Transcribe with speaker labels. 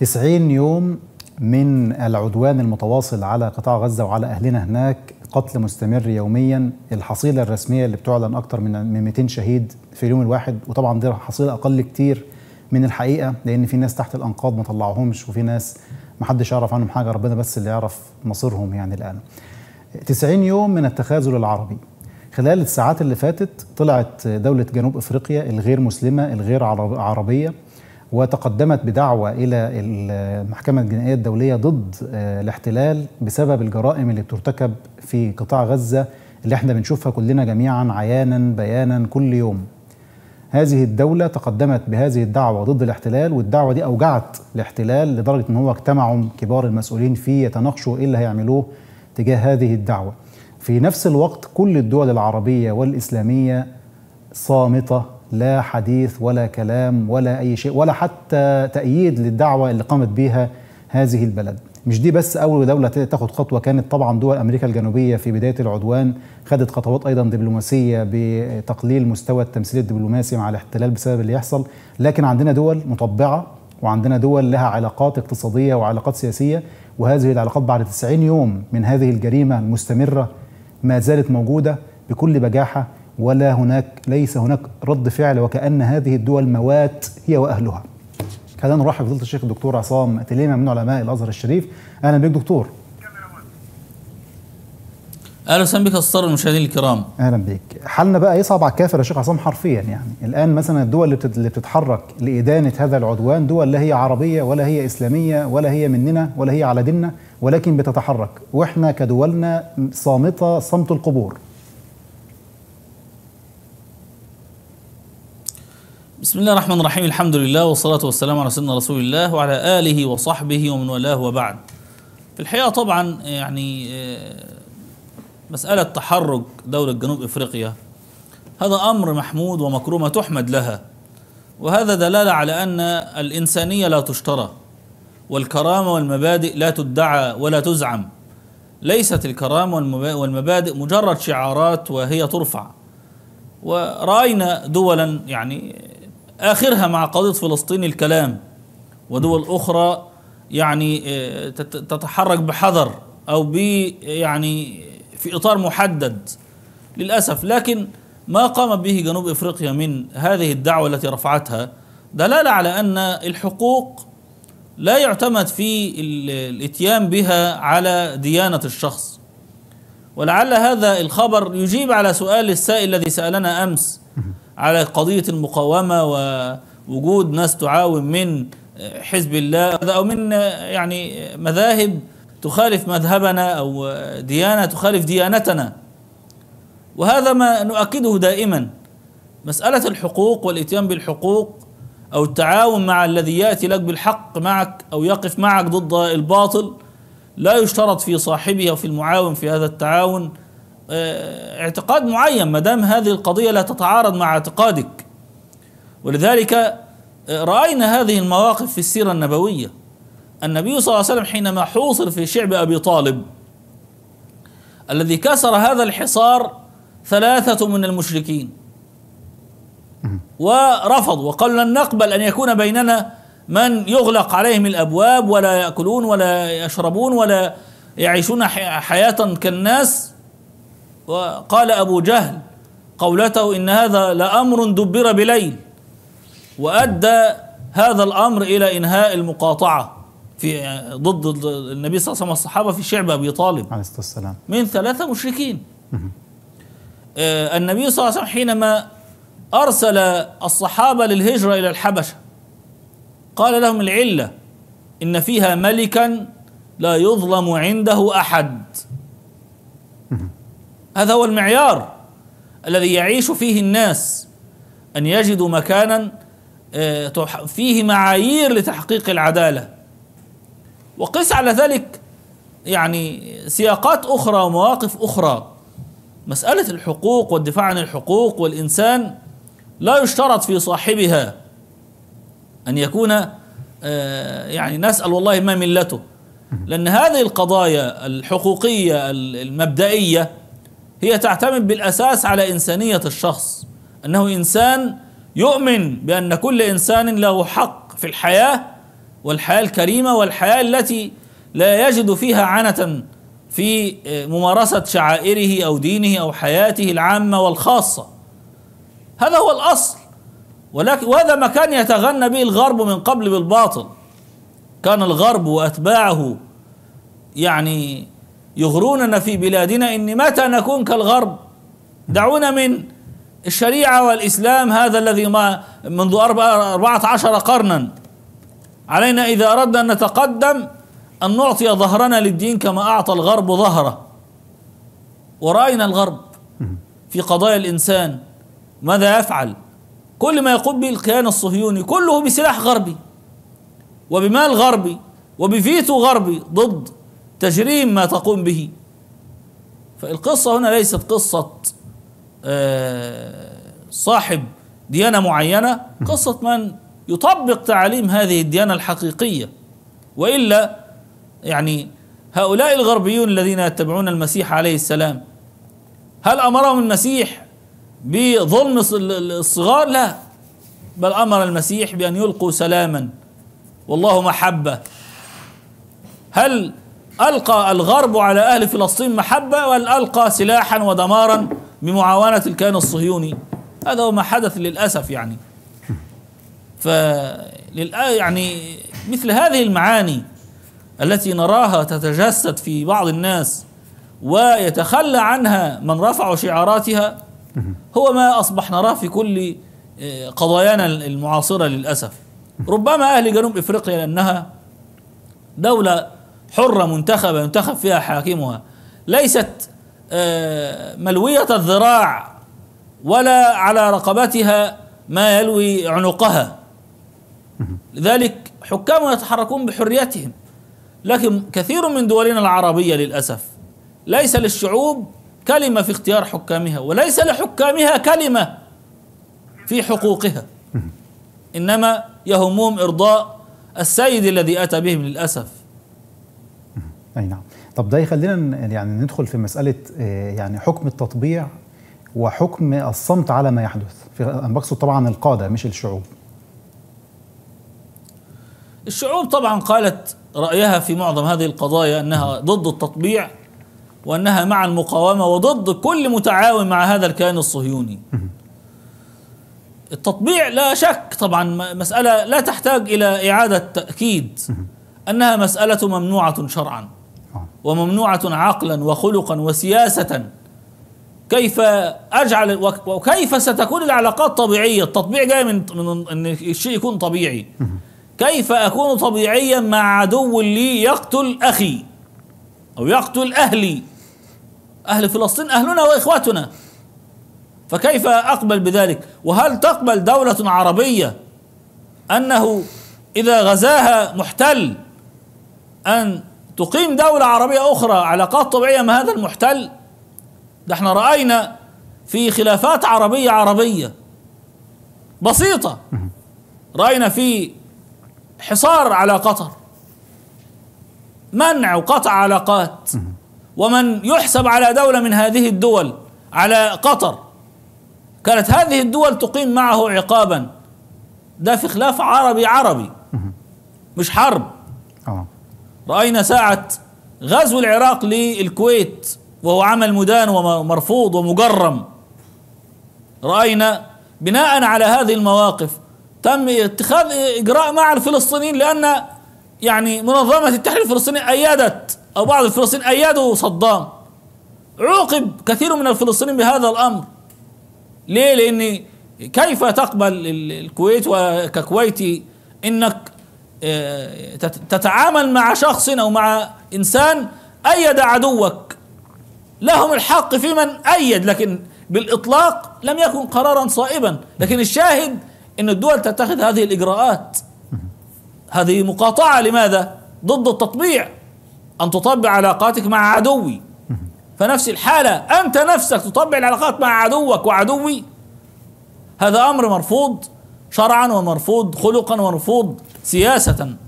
Speaker 1: 90 يوم من العدوان المتواصل على قطاع غزة وعلى أهلنا هناك قتل مستمر يوميا الحصيلة الرسمية اللي بتعلن أكتر من 200 شهيد في اليوم الواحد وطبعا دي حصيلة أقل كتير من الحقيقة لأن في ناس تحت الأنقاض ما طلعوهمش وفي ناس ما حدش يعرف عنهم حاجة ربنا بس اللي يعرف مصيرهم يعني الآن 90 يوم من التخاذل العربي خلال الساعات اللي فاتت طلعت دولة جنوب أفريقيا الغير مسلمة الغير عربية وتقدمت بدعوى إلى المحكمة الجنائية الدولية ضد آه، الاحتلال بسبب الجرائم اللي بترتكب في قطاع غزة اللي احنا بنشوفها كلنا جميعا عيانا بيانا كل يوم هذه الدولة تقدمت بهذه الدعوة ضد الاحتلال والدعوة دي أوجعت الاحتلال لدرجة أن هو اجتمعوا كبار المسؤولين فيه يتناقشوا إيه اللي هيعملوه تجاه هذه الدعوة في نفس الوقت كل الدول العربية والإسلامية صامتة لا حديث ولا كلام ولا أي شيء ولا حتى تأييد للدعوة اللي قامت بها هذه البلد مش دي بس أول دولة تاخد خطوة كانت طبعا دول أمريكا الجنوبية في بداية العدوان خدت خطوات أيضا دبلوماسية بتقليل مستوى التمثيل الدبلوماسي مع الاحتلال بسبب اللي يحصل لكن عندنا دول مطبعة وعندنا دول لها علاقات اقتصادية وعلاقات سياسية وهذه العلاقات بعد 90 يوم من هذه الجريمة المستمرة ما زالت موجودة بكل بجاحة ولا هناك ليس هناك رد فعل وكأن هذه الدول موات هي وأهلها كان نرحب بفضيلة الشيخ الدكتور عصام تليمة من علماء الأزهر الشريف أهلا بك دكتور
Speaker 2: اهلا وسهلا بك استاذ المشاهدين الكرام
Speaker 1: اهلا بك حالنا بقى يصعب على الكافر يا شيخ عصام حرفيا يعني الان مثلا الدول اللي بتتحرك لادانه هذا العدوان دول لا هي عربيه ولا هي اسلاميه ولا هي مننا ولا هي على ديننا ولكن بتتحرك واحنا كدولنا صامته صمت القبور
Speaker 2: بسم الله الرحمن الرحيم الحمد لله والصلاة والسلام على سيدنا رسول الله وعلى آله وصحبه ومن والاه وبعد في الحقيقة طبعا يعني مسألة تحرج دولة جنوب إفريقيا هذا أمر محمود ومكرومة تحمد لها وهذا دلالة على أن الإنسانية لا تشترى والكرامة والمبادئ لا تدعى ولا تزعم ليست الكرامة والمبادئ مجرد شعارات وهي ترفع ورأينا دولا يعني آخرها مع قضية فلسطين الكلام ودول أخرى يعني آه، تتحرك بحذر أو ب يعني في إطار محدد للأسف لكن ما قام به جنوب إفريقيا من هذه الدعوة التي رفعتها دلالة على أن الحقوق لا يعتمد في الاتيان بها على ديانة الشخص ولعل هذا الخبر يجيب على سؤال السائل الذي سألنا أمس على قضية المقاومة ووجود ناس تعاون من حزب الله أو من يعني مذاهب تخالف مذهبنا أو ديانة تخالف ديانتنا وهذا ما نؤكده دائما مسألة الحقوق والإتيان بالحقوق أو التعاون مع الذي يأتي لك بالحق معك أو يقف معك ضد الباطل لا يشترط في صاحبه أو في المعاون في هذا التعاون آه، اعتقاد معين ما دام هذه القضية لا تتعارض مع اعتقادك ولذلك آه، رأينا هذه المواقف في السيرة النبوية النبي صلى الله عليه وسلم حينما حوصر في شعب أبي طالب الذي كسر هذا الحصار ثلاثة من المشركين ورفض وقال لن نقبل أن يكون بيننا من يغلق عليهم الأبواب ولا يأكلون ولا يشربون ولا يعيشون حياة كالناس وقال أبو جهل قولته إن هذا لأمر دبر بليل وأدى هذا الأمر إلى إنهاء المقاطعة في ضد النبي صلى الله عليه وسلم والصحابة في شعب أبي طالب عليه الصلاة والسلام من ثلاثة مشركين آه، النبي صلى الله عليه وسلم حينما أرسل الصحابة للهجرة إلى الحبشة قال لهم العلة إن فيها ملكا لا يظلم عنده أحد هذا هو المعيار الذي يعيش فيه الناس أن يجدوا مكانا آه، فيه معايير لتحقيق العدالة وقس على ذلك يعني سياقات أخرى ومواقف أخرى مسألة الحقوق والدفاع عن الحقوق والإنسان لا يشترط في صاحبها أن يكون آه، يعني نسأل والله ما ملته لأن هذه القضايا الحقوقية المبدئية هي تعتمد بالاساس على انسانيه الشخص انه انسان يؤمن بان كل انسان له حق في الحياه والحياه الكريمه والحياه التي لا يجد فيها عنه في ممارسه شعائره او دينه او حياته العامه والخاصه هذا هو الاصل ولكن وهذا ما كان يتغنى به الغرب من قبل بالباطل كان الغرب واتباعه يعني يغروننا في بلادنا إن متى نكون كالغرب دعونا من الشريعة والإسلام هذا الذي ما منذ أربعة عشر قرنا علينا إذا أردنا أن نتقدم أن نعطي ظهرنا للدين كما أعطى الغرب ظهره ورأينا الغرب في قضايا الإنسان ماذا يفعل كل ما يقوم به الكيان الصهيوني كله بسلاح غربي وبمال غربي وبفيتو غربي ضد تجريم ما تقوم به فالقصة هنا ليست قصة آه، صاحب ديانة معينة قصة من يطبق تعاليم هذه الديانة الحقيقية وإلا يعني هؤلاء الغربيون الذين يتبعون المسيح عليه السلام هل أمرهم المسيح بظلم الصغار لا بل أمر المسيح بأن يلقوا سلاما والله محبة هل ألقى الغرب على أهل فلسطين محبة والألقى سلاحا ودمارا بمعاونة الكيان الصهيوني هذا هو ما حدث للأسف يعني فللآ يعني مثل هذه المعاني التي نراها تتجسد في بعض الناس ويتخلى عنها من رفع شعاراتها هو ما أصبح نراه في كل آه، قضايانا المعاصرة للأسف ربما أهل جنوب إفريقيا لأنها دولة حرة منتخبة ينتخب فيها حاكمها ليست آه، ملوية الذراع ولا على رقبتها ما يلوي عنقها لذلك حكام يتحركون بحريتهم لكن كثير من دولنا العربية للأسف ليس للشعوب كلمة في اختيار حكامها وليس لحكامها كلمة في حقوقها إنما يهمهم إرضاء السيد الذي أتى بهم للأسف
Speaker 1: اي نعم طب ده يخلينا يعني ندخل في مساله آه، يعني حكم التطبيع وحكم الصمت على ما يحدث انا بقصد طبعا القاده مش الشعوب
Speaker 2: الشعوب طبعا قالت رايها في معظم هذه القضايا انها ضد التطبيع وانها مع المقاومه وضد كل متعاون مع هذا الكيان الصهيوني التطبيع لا شك طبعا مساله لا تحتاج الى اعاده تاكيد انها مساله ممنوعه شرعا وممنوعة عقلا وخلقا وسياسة كيف أجعل وكيف ستكون العلاقات طبيعية التطبيع جاي من, من أن الشيء يكون طبيعي كيف أكون طبيعيا مع عدو لي يقتل أخي أو يقتل أهلي أهل فلسطين أهلنا وإخواتنا فكيف أقبل بذلك وهل تقبل دولة عربية أنه إذا غزاها محتل أن تقيم دولة عربية أخرى علاقات طبيعية مع هذا المحتل ده احنا رأينا في خلافات عربية عربية بسيطة رأينا في حصار على قطر منع وقطع علاقات ومن يحسب على دولة من هذه الدول على قطر كانت هذه الدول تقيم معه عقابا ده في خلاف عربي عربي مش حرب آه. رأينا ساعة غزو العراق للكويت وهو عمل مدان ومرفوض ومجرم رأينا بناء على هذه المواقف تم اتخاذ إجراء مع الفلسطينيين لأن يعني منظمة التحرير الفلسطيني أيدت أو بعض الفلسطينيين أيدوا صدام عوقب كثير من الفلسطينيين بهذا الأمر ليه؟ لأن كيف تقبل الكويت وككويتي انك آه، تتعامل مع شخص او مع انسان ايد عدوك لهم الحق في من ايد لكن بالاطلاق لم يكن قرارا صائبا لكن الشاهد ان الدول تتخذ هذه الاجراءات هذه مقاطعه لماذا ضد التطبيع ان تطبع علاقاتك مع عدوي فنفس الحاله انت نفسك تطبع العلاقات مع عدوك وعدوي هذا امر مرفوض شرعا ومرفوض خلقا ومرفوض siyaasatan